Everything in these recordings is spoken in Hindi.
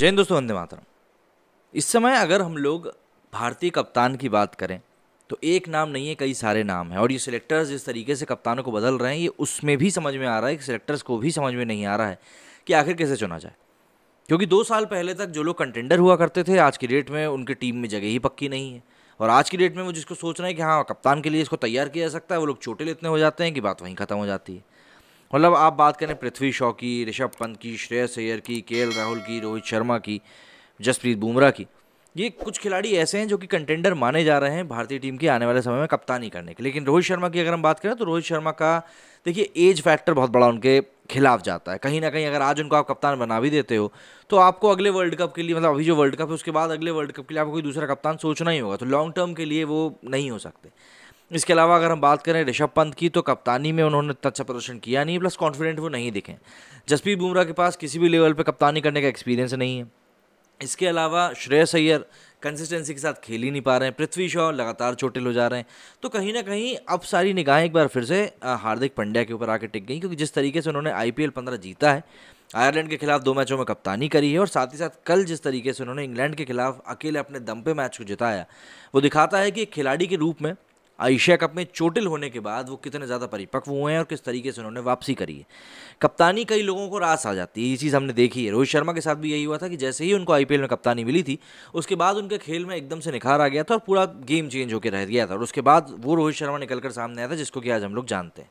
जैन दोस्तों वंदे मातरम इस समय अगर हम लोग भारतीय कप्तान की बात करें तो एक नाम नहीं है कई सारे नाम हैं और ये सिलेक्टर्स जिस तरीके से कप्तानों को बदल रहे हैं ये उसमें भी समझ में आ रहा है कि सिलेक्टर्स को भी समझ में नहीं आ रहा है कि आखिर कैसे चुना जाए क्योंकि दो साल पहले तक जो लोग कंटेंडर हुआ करते थे आज की डेट में उनकी टीम में जगह ही पक्की नहीं है और आज की डेट में वो जिसको सोच रहे हैं कि हाँ कप्तान के लिए इसको तैयार किया जा सकता है वो लोग चोटिल इतने हो जाते हैं कि बात वहीं ख़त्म हो जाती है मतलब आप बात करें पृथ्वी शॉ की ऋषभ पंत की श्रेयस अय्यर की के राहुल की रोहित शर्मा की जसप्रीत बुमराह की ये कुछ खिलाड़ी ऐसे हैं जो कि कंटेंडर माने जा रहे हैं भारतीय टीम की आने वाले समय में कप्तानी करने के लेकिन रोहित शर्मा की अगर हम बात करें तो रोहित शर्मा का देखिए एज फैक्टर बहुत बड़ा उनके खिलाफ जाता है कहीं ना कहीं अगर आज उनको आप कप्तान बना भी देते हो तो आपको अगले वर्ल्ड कप के लिए मतलब अभी जो वर्ल्ड कप है उसके बाद अगले वर्ल्ड कप के लिए आपको कोई दूसरा कप्तान सोचना ही होगा तो लॉन्ग टर्म के लिए वो नहीं हो सकते इसके अलावा अगर हम बात करें ऋषभ पंत की तो कप्तानी में उन्होंने इतना अच्छा प्रदर्शन किया नहीं प्लस कॉन्फिडेंट वो नहीं दिखे जसप्रीत बुमराह के पास किसी भी लेवल पर कप्तानी करने का एक्सपीरियंस नहीं है इसके अलावा श्रेयस अय्यर कंसिस्टेंसी के साथ खेल ही नहीं पा रहे हैं पृथ्वी शॉ लगातार चोटिल हो जा रहे हैं तो कहीं ना कहीं अब सारी निगाहें एक बार फिर से हार्दिक पंड्या के ऊपर आके टिक गई क्योंकि जिस तरीके से उन्होंने आई पी जीता है आयरलैंड के खिलाफ दो मैचों में कप्तानी करी है और साथ ही साथ कल जिस तरीके से उन्होंने इंग्लैंड के खिलाफ अकेले अपने दम पे मैच को जिताया वो दिखाता है कि एक खिलाड़ी के रूप में एशिया कप में चोटिल होने के बाद वो कितने ज़्यादा परिपक्व हुए हैं और किस तरीके से उन्होंने वापसी करी है कप्तानी कई लोगों को रास आ जाती है ये चीज़ हमने देखी है रोहित शर्मा के साथ भी यही हुआ था कि जैसे ही उनको आईपीएल में कप्तानी मिली थी उसके बाद उनके खेल में एकदम से निखार आ गया था और पूरा गेम चेंज होकर रह गया था और उसके बाद वो रोहित शर्मा निकल कर सामने आया था जिसको कि आज हम लोग जानते हैं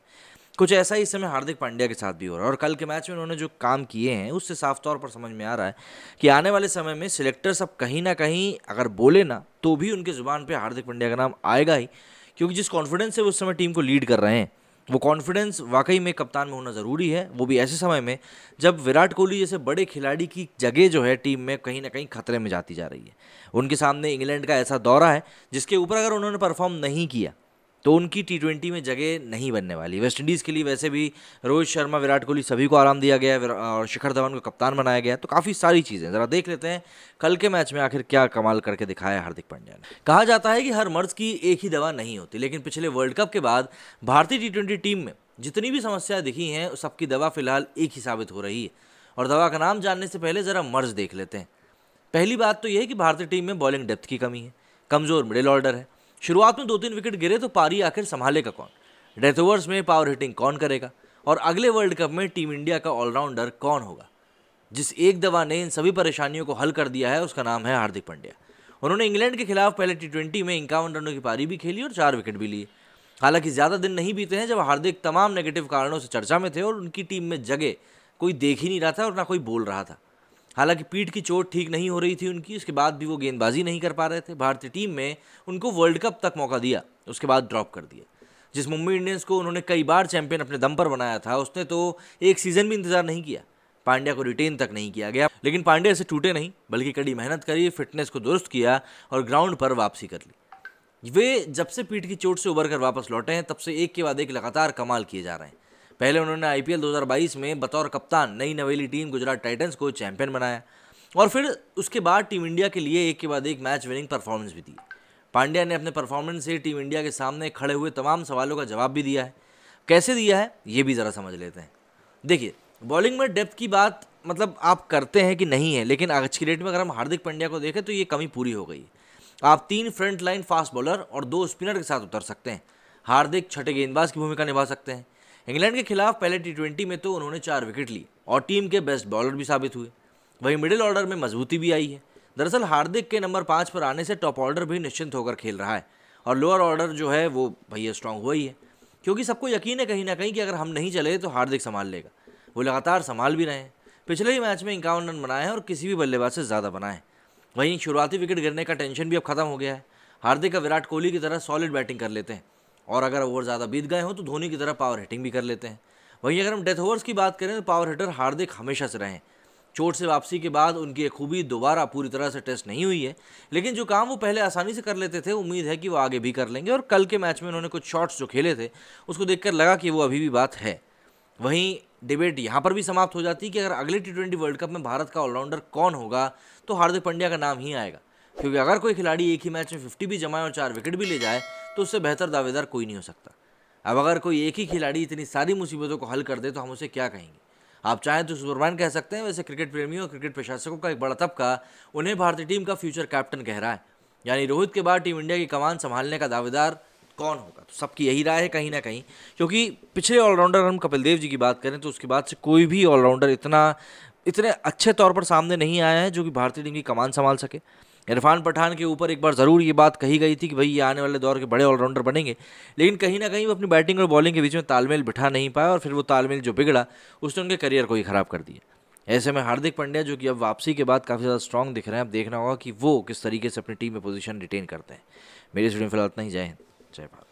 कुछ ऐसा ही इस समय हार्दिक पांड्या के साथ भी हो रहा है और कल के मैच में उन्होंने जो काम किए हैं उससे साफ तौर पर समझ में आ रहा है कि आने वाले समय में सिलेक्टर्स अब कहीं ना कहीं अगर बोले ना तो भी उनके ज़ुबान पे हार्दिक पांड्या का नाम आएगा ही क्योंकि जिस कॉन्फिडेंस से वो उस समय टीम को लीड कर रहे हैं वो कॉन्फिडेंस वाकई में कप्तान में होना ज़रूरी है वो भी ऐसे समय में जब विराट कोहली जैसे बड़े खिलाड़ी की जगह जो है टीम में कहीं ना कहीं खतरे में जाती जा रही है उनके सामने इंग्लैंड का ऐसा दौरा है जिसके ऊपर अगर उन्होंने परफॉर्म नहीं किया तो उनकी टी ट्वेंटी में जगह नहीं बनने वाली वेस्ट इंडीज़ के लिए वैसे भी रोहित शर्मा विराट कोहली सभी को आराम दिया गया और शिखर धवन को कप्तान बनाया गया तो काफ़ी सारी चीज़ें ज़रा देख लेते हैं कल के मैच में आखिर क्या कमाल करके दिखाया हार्दिक पांड्या ने कहा जाता है कि हर मर्ज की एक ही दवा नहीं होती लेकिन पिछले वर्ल्ड कप के बाद भारतीय टी टीम में जितनी भी समस्याएं दिखी हैं सबकी दवा फिलहाल एक ही साबित हो रही है और दवा का नाम जानने से पहले ज़रा मर्ज देख लेते हैं पहली बात तो यह है कि भारतीय टीम में बॉलिंग डेप्थ की कमी है कमज़ोर मिडिल ऑर्डर है शुरुआत में दो तीन विकेट गिरे तो पारी आखिर संभालेगा कौन डेथ ओवर्स में पावर हिटिंग कौन करेगा और अगले वर्ल्ड कप में टीम इंडिया का ऑलराउंडर कौन होगा जिस एक दवा ने इन सभी परेशानियों को हल कर दिया है उसका नाम है हार्दिक पांड्या उन्होंने इंग्लैंड के खिलाफ पहले टी में इक्यावन रनों की पारी भी खेली और चार विकेट भी लिए हालांकि ज़्यादा दिन नहीं बीते हैं जब हार्दिक तमाम नेगेटिव कारणों से चर्चा में थे और उनकी टीम में जगह कोई देख ही नहीं रहा था और ना कोई बोल रहा था हालांकि पीठ की चोट ठीक नहीं हो रही थी उनकी उसके बाद भी वो गेंदबाजी नहीं कर पा रहे थे भारतीय टीम में उनको वर्ल्ड कप तक मौका दिया उसके बाद ड्रॉप कर दिया जिस मुंबई इंडियंस को उन्होंने कई बार चैंपियन अपने दम पर बनाया था उसने तो एक सीज़न भी इंतज़ार नहीं किया पांड्या को रिटेन तक नहीं किया गया लेकिन पांड्या से टूटे नहीं बल्कि कड़ी मेहनत करी फिटनेस को दुरुस्त किया और ग्राउंड पर वापसी कर ली वे जब से पीठ की चोट से उबर कर वापस लौटे हैं तब से एक के बाद एक लगातार कमाल किए जा रहे हैं पहले उन्होंने आई 2022 में बतौर कप्तान नई नवेली टीम गुजरात टाइटंस को चैंपियन बनाया और फिर उसके बाद टीम इंडिया के लिए एक के बाद एक मैच विनिंग परफॉर्मेंस भी दी पांड्या ने अपने परफॉर्मेंस से टीम इंडिया के सामने खड़े हुए तमाम सवालों का जवाब भी दिया है कैसे दिया है ये भी ज़रा समझ लेते हैं देखिए बॉलिंग में डेप्थ की बात मतलब आप करते हैं कि नहीं है लेकिन आज की डेट में अगर हम हार्दिक पांड्या को देखें तो ये कमी पूरी हो गई आप तीन फ्रंट लाइन फास्ट बॉलर और दो स्पिनर के साथ उतर सकते हैं हार्दिक छठे गेंदबाज की भूमिका निभा सकते हैं इंग्लैंड के खिलाफ पहले टी में तो उन्होंने चार विकेट ली और टीम के बेस्ट बॉलर भी साबित हुए वहीं मिडिल ऑर्डर में मजबूती भी आई है दरअसल हार्दिक के नंबर पाँच पर आने से टॉप ऑर्डर भी निश्चिंत होकर खेल रहा है और लोअर ऑर्डर जो है वो भैया स्ट्रांग हुआ ही है क्योंकि सबको यकीन है कहीं ना कहीं कि अगर हम नहीं चले तो हार्दिक संभाल लेगा वो लगातार संभाल भी रहे हैं पिछले ही मैच में इक्यावन रन बनाए हैं और किसी भी बल्लेबाज से ज़्यादा बनाए हैं वहीं शुरुआती विकेट गिरने का टेंशन भी अब खत्म हो गया है हार्दिक का विराट कोहली की तरह सॉलिड बैटिंग कर लेते हैं और अगर ओवर ज़्यादा बीत गए हों तो धोनी की तरह पावर हिटिंग भी कर लेते हैं वहीं अगर हम डेथ ओवर्स की बात करें तो पावर हिटर हार्दिक हमेशा से रहें चोट से वापसी के बाद उनकी एक खूबी दोबारा पूरी तरह से टेस्ट नहीं हुई है लेकिन जो काम वो पहले आसानी से कर लेते थे उम्मीद है कि वो आगे भी कर लेंगे और कल के मैच में उन्होंने कुछ शॉट्स जो खेले थे उसको देखकर लगा कि वो अभी भी बात है वहीं डिबेट यहाँ पर भी समाप्त हो जाती है कि अगर अगले टी ट्वेंटी वर्ल्ड कप में भारत का ऑलराउंडर कौन होगा तो हार्दिक पंड्या का नाम ही आएगा क्योंकि अगर कोई खिलाड़ी एक ही मैच में फिफ्टी भी जमाए और चार विकेट भी ले जाए तो उससे बेहतर दावेदार कोई नहीं हो सकता अब अगर कोई एक ही खिलाड़ी इतनी सारी मुसीबतों को हल कर दे तो हम उसे क्या कहेंगे आप चाहें तो सुपरमैन कह सकते हैं वैसे क्रिकेट प्रेमियों और क्रिकेट प्रशासकों का एक बड़ा तबका उन्हें भारतीय टीम का फ्यूचर कैप्टन कह रहा है यानी रोहित के बाद टीम इंडिया की कमान संभालने का दावेदार कौन होगा तो सबकी यही राय है कहीं ना कहीं क्योंकि पिछले ऑलराउंडर हम कपिल देव जी की बात करें तो उसके बाद से कोई भी ऑलराउंडर इतना इतने अच्छे तौर पर सामने नहीं आया है जो कि भारतीय टीम की कमान संभाल सके इरफान पठान के ऊपर एक बार ज़रूर ये बात कही गई थी कि भाई ये आने वाले दौर के बड़े ऑलराउंडर बनेंगे लेकिन कहीं ना कहीं वो अपनी बैटिंग और बॉलिंग के बीच में तालमेल बिठा नहीं पाया और फिर वो तालमेल जो बिगड़ा उसने उनके करियर को ही ख़राब कर दिया ऐसे में हार्दिक पांड्या जो कि अब वापसी के बाद काफ़ी ज़्यादा स्ट्रॉन्ग दिख रहे हैं अब देखना होगा कि वो किस तरीके से अपनी टीम में पोजीशन रिटेन करते हैं मेरे स्टूडियो फिलहाल इतना ही जय हिंद जय भारत